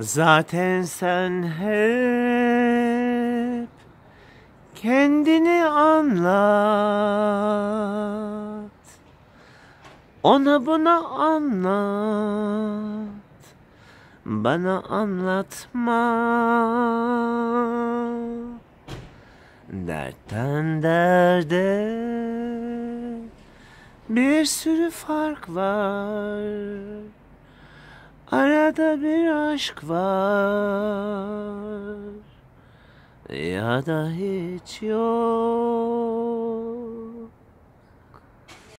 Zaten sen hep kendini anlat. Ona buna anlat. Bana anlatma. Dertten derde bir sürü fark var da bir aşk var ya da hiç yok.